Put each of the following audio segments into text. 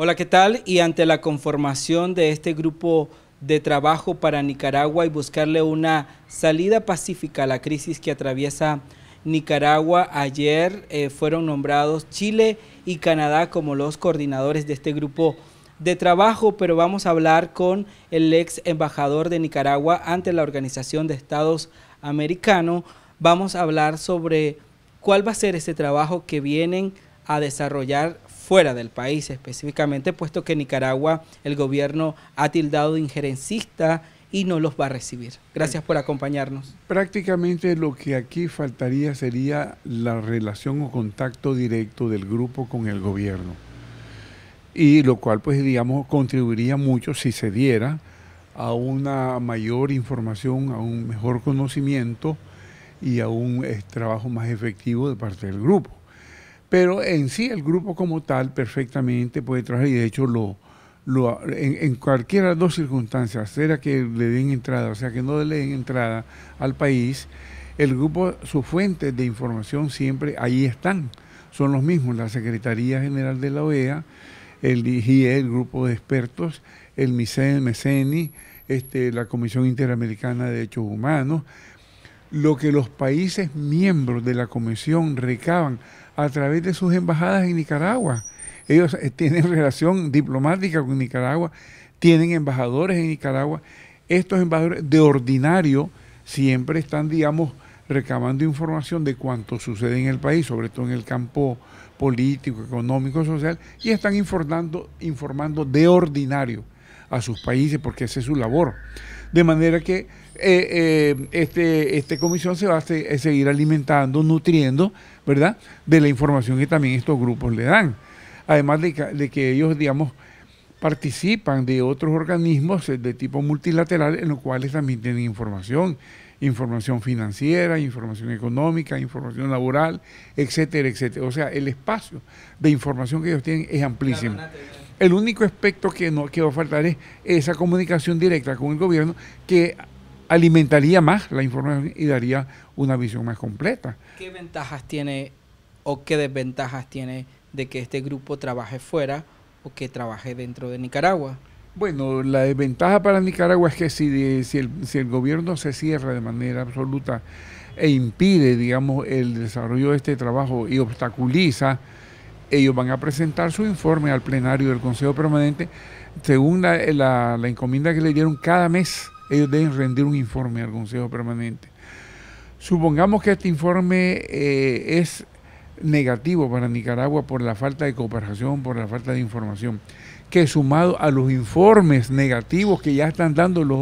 Hola, ¿qué tal? Y ante la conformación de este grupo de trabajo para Nicaragua y buscarle una salida pacífica a la crisis que atraviesa Nicaragua, ayer eh, fueron nombrados Chile y Canadá como los coordinadores de este grupo de trabajo, pero vamos a hablar con el ex embajador de Nicaragua ante la Organización de Estados Americanos. Vamos a hablar sobre cuál va a ser ese trabajo que vienen a desarrollar fuera del país específicamente, puesto que Nicaragua el gobierno ha tildado de injerencista y no los va a recibir. Gracias por acompañarnos. Prácticamente lo que aquí faltaría sería la relación o contacto directo del grupo con el gobierno. Y lo cual, pues digamos, contribuiría mucho si se diera a una mayor información, a un mejor conocimiento y a un trabajo más efectivo de parte del grupo. Pero en sí, el grupo como tal perfectamente puede trabajar y de hecho lo, lo en, cualquiera de las dos circunstancias, sea que le den entrada, o sea que no le den entrada al país, el grupo, sus fuentes de información siempre ahí están. Son los mismos, la Secretaría General de la OEA, el IGE, el grupo de expertos, el MICEN, MECENI, este, la Comisión Interamericana de Derechos Humanos, lo que los países miembros de la Comisión recaban a través de sus embajadas en Nicaragua. Ellos eh, tienen relación diplomática con Nicaragua, tienen embajadores en Nicaragua. Estos embajadores de ordinario siempre están, digamos, recabando información de cuánto sucede en el país, sobre todo en el campo político, económico, social, y están informando, informando de ordinario a sus países porque esa es su labor. De manera que eh, eh este, esta comisión se va a eh, seguir alimentando, nutriendo, ¿verdad? De la información que también estos grupos le dan. Además de, de que ellos, digamos, participan de otros organismos eh, de tipo multilateral en los cuales también tienen información, información financiera, información económica, información laboral, etcétera, etcétera. O sea, el espacio de información que ellos tienen es amplísimo. El único aspecto que, no, que va a faltar es esa comunicación directa con el gobierno que alimentaría más la información y daría una visión más completa. ¿Qué ventajas tiene o qué desventajas tiene de que este grupo trabaje fuera o que trabaje dentro de Nicaragua? Bueno, la desventaja para Nicaragua es que si, el, si, el, gobierno se cierra de manera absoluta e impide, digamos, el desarrollo de este trabajo y obstaculiza ellos van a presentar su informe al plenario del Consejo Permanente según la, encomienda que le dieron cada mes. Ellos deben rendir un informe al Consejo Permanente. Supongamos que este informe eh, es negativo para Nicaragua por la falta de cooperación, por la falta de información, que sumado a los informes negativos que ya están dando los,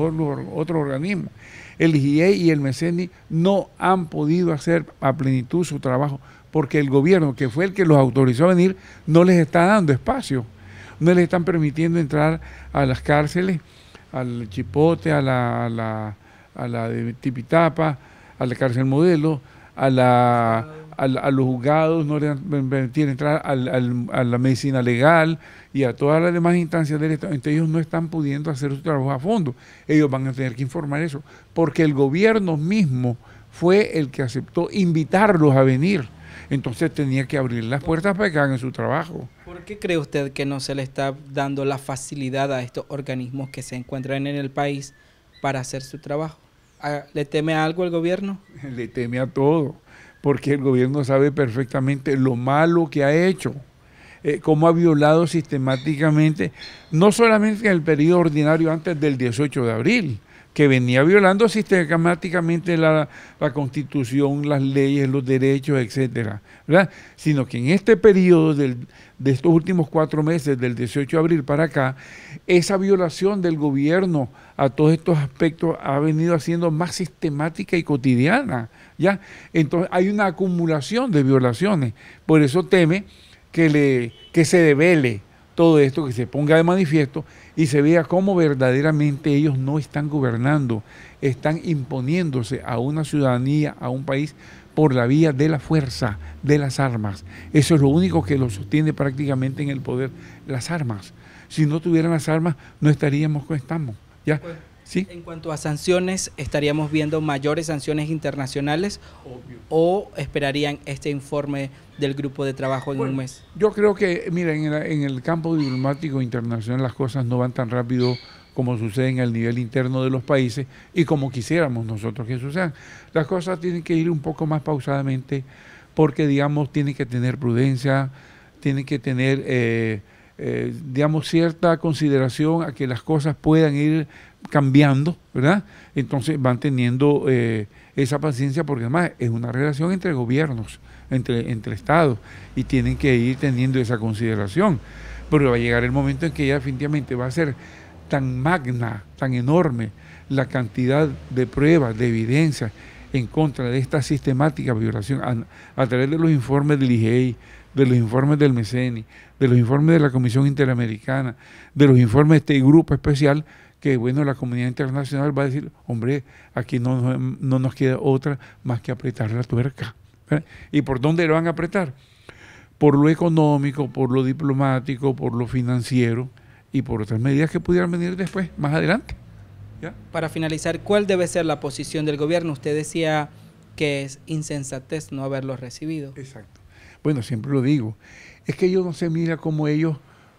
otros organismos, el IGE y el MECENI no han podido hacer a plenitud su trabajo porque el gobierno, que fue el que los autorizó a venir, no les está dando espacio, no les están permitiendo entrar a las cárceles, al Chipote, a la, a la, de Tipitapa, a la cárcel modelo, a, la, a, los juzgados, no les han permitido entrar a la medicina legal y a todas las demás instancias del Estado. Entonces ellos no están pudiendo hacer su trabajo a fondo. Ellos van a tener que informar eso, porque el gobierno mismo fue el que aceptó invitarlos a venir entonces tenía que abrir las puertas para que hagan su trabajo. ¿Por qué cree usted que no se le está dando la facilidad a estos organismos que se encuentran en el país para hacer su trabajo? Ah, ¿Le teme algo el gobierno? Le teme a todo, porque el gobierno sabe perfectamente lo malo que ha hecho, eh, cómo ha violado sistemáticamente, no solamente en el periodo ordinario antes del 18 de abril, que venía violando sistemáticamente la, constitución, las leyes, los derechos, etcétera, Sino que en este periodo de estos últimos cuatro meses, del 18 de abril para acá, esa violación del gobierno a todos estos aspectos ha venido haciendo más sistemática y cotidiana, ¿ya? Entonces hay una acumulación de violaciones, por eso teme que, le, que se devele todo esto, que se ponga de manifiesto y se vea cómo verdaderamente ellos no están gobernando, están imponiéndose a una ciudadanía, a un país, por la vía de la fuerza, de las armas. Eso es lo único que los sostiene prácticamente en el poder, las armas. Si no tuvieran las armas, no estaríamos como estamos. ¿ya? En cuanto a sanciones, ¿estaríamos viendo mayores sanciones internacionales o esperarían este informe del grupo de trabajo en un mes? Yo creo que, mira, en el, campo diplomático internacional las cosas no van tan rápido como suceden al nivel interno de los países y como quisiéramos nosotros que sucedan. Las cosas tienen que ir un poco más pausadamente porque, digamos, tienen que tener prudencia, tienen que tener, eh, eh, digamos, cierta consideración a que las cosas puedan ir cambiando, ¿verdad? Entonces van teniendo eh, esa paciencia porque además es una relación entre gobiernos, entre, entre estados, y tienen que ir teniendo esa consideración. Pero va a llegar el momento en que ya definitivamente va a ser tan magna, tan enorme la cantidad de pruebas, de evidencias en contra de esta sistemática violación a, a través de los informes del IGEI, e de los informes del MECENI, de los informes de la Comisión Interamericana, de los informes de este grupo especial, que bueno, la comunidad internacional va a decir, hombre, aquí no, nos queda otra más que apretar la tuerca. ¿Y por dónde lo van a apretar? Por lo económico, por lo diplomático, por lo financiero y por otras medidas que pudieran venir después, más adelante. Para finalizar, ¿cuál debe ser la posición del gobierno? Usted decía que es insensatez no haberlo recibido. Exacto. Bueno, siempre lo digo. Es que ellos no se mira como ellos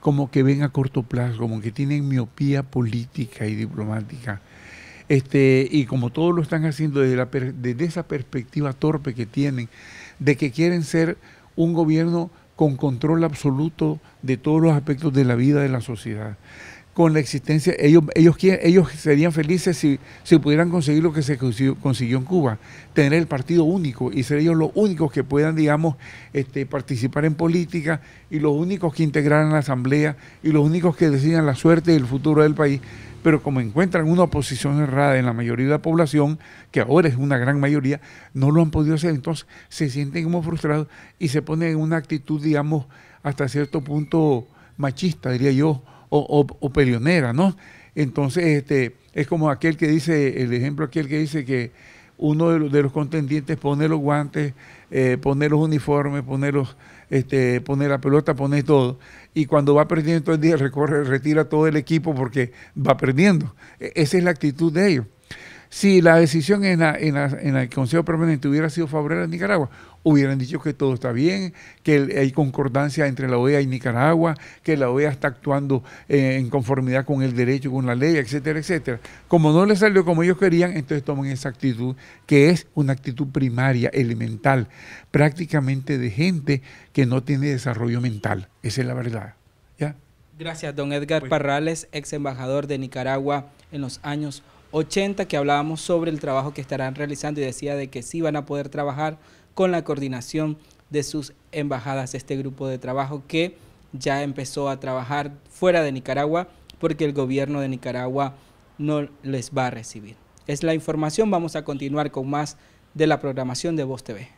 como que ven a corto plazo, como que tienen miopía política y diplomática. Este, y como todos lo están haciendo desde, desde esa perspectiva torpe que tienen, de que quieren ser un gobierno con control absoluto de todos los aspectos de la vida de la sociedad con la existencia, ellos, ellos, ellos serían felices si, si pudieran conseguir lo que se consiguió, en Cuba, tener el partido único y ser ellos los únicos que puedan, digamos, este, participar en política y los únicos que integraran la asamblea y los únicos que decidan la suerte y el futuro del país. Pero como encuentran una oposición errada en la mayoría de la población, que ahora es una gran mayoría, no lo han podido hacer, entonces se sienten como frustrados y se ponen en una actitud, digamos, hasta cierto punto machista, diría yo, o, o, peleonera, ¿no? Entonces, este, es como aquel que dice, el ejemplo aquel que dice que uno de los, contendientes pone los guantes, eh, pone los uniformes, pone, este, pone la pelota, pone todo. Y cuando va perdiendo todo el día, recorre, retira todo el equipo porque va perdiendo. E, esa es la actitud de ellos. Si la decisión en, en, en, el Consejo Permanente hubiera sido favorable a Nicaragua, hubieran dicho que todo está bien, que hay concordancia entre la OEA y Nicaragua, que la OEA está actuando eh, en conformidad con el derecho, con la ley, etcétera, etcétera. Como no les salió como ellos querían, entonces toman esa actitud, que es una actitud primaria, elemental, prácticamente de gente que no tiene desarrollo mental. Esa es la verdad. ¿Ya? Gracias, don Edgar pues Parrales, ex embajador de Nicaragua en los años 80 que hablábamos sobre el trabajo que estarán realizando y decía de que sí van a poder trabajar con la coordinación de sus embajadas, este grupo de trabajo que ya empezó a trabajar fuera de Nicaragua porque el gobierno de Nicaragua no les va a recibir. Es la información, vamos a continuar con más de la programación de Voz TV.